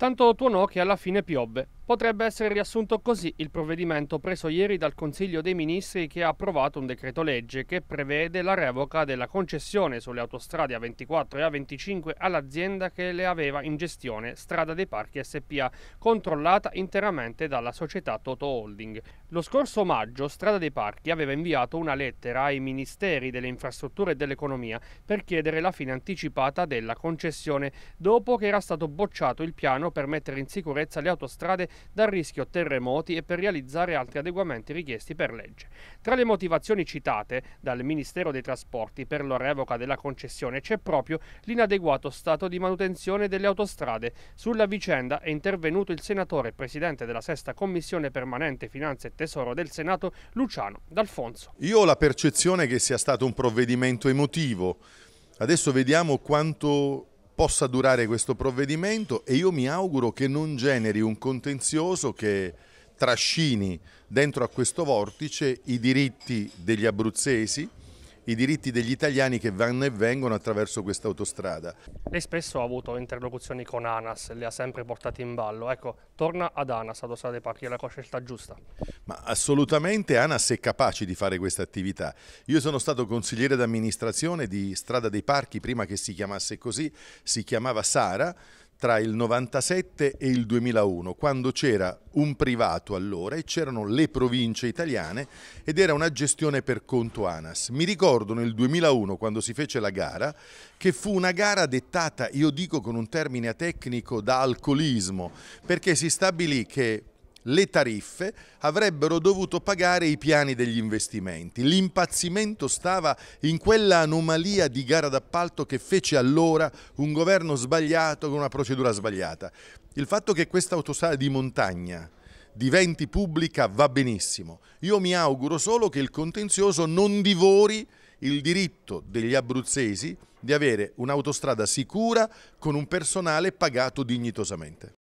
Tanto tuonò che alla fine piobbe. Potrebbe essere riassunto così il provvedimento preso ieri dal Consiglio dei Ministri che ha approvato un decreto legge che prevede la revoca della concessione sulle autostrade A24 e A25 all'azienda che le aveva in gestione Strada dei Parchi SPA, controllata interamente dalla società Toto Holding. Lo scorso maggio Strada dei Parchi aveva inviato una lettera ai Ministeri delle Infrastrutture e dell'Economia per chiedere la fine anticipata della concessione, dopo che era stato bocciato il piano per mettere in sicurezza le autostrade dal rischio terremoti e per realizzare altri adeguamenti richiesti per legge. Tra le motivazioni citate dal Ministero dei Trasporti per la revoca della concessione c'è proprio l'inadeguato stato di manutenzione delle autostrade. Sulla vicenda è intervenuto il senatore e presidente della Sesta Commissione Permanente Finanze e Tesoro del Senato, Luciano D'Alfonso. Io ho la percezione che sia stato un provvedimento emotivo. Adesso vediamo quanto possa durare questo provvedimento e io mi auguro che non generi un contenzioso che trascini dentro a questo vortice i diritti degli abruzzesi, i diritti degli italiani che vanno e vengono attraverso questa autostrada. Lei spesso ha avuto interlocuzioni con ANAS, le ha sempre portate in ballo, ecco, torna ad ANAS, ad Osa dei Parchi, è la scelta giusta? Ma assolutamente ANAS è capace di fare questa attività. Io sono stato consigliere d'amministrazione di Strada dei Parchi, prima che si chiamasse così, si chiamava Sara, tra il 97 e il 2001, quando c'era un privato allora e c'erano le province italiane ed era una gestione per conto ANAS. Mi ricordo nel 2001, quando si fece la gara, che fu una gara dettata, io dico con un termine tecnico, da alcolismo, perché si stabilì che le tariffe avrebbero dovuto pagare i piani degli investimenti. L'impazzimento stava in quella anomalia di gara d'appalto che fece allora un governo sbagliato con una procedura sbagliata. Il fatto che questa autostrada di montagna diventi pubblica va benissimo. Io mi auguro solo che il contenzioso non divori il diritto degli abruzzesi di avere un'autostrada sicura con un personale pagato dignitosamente.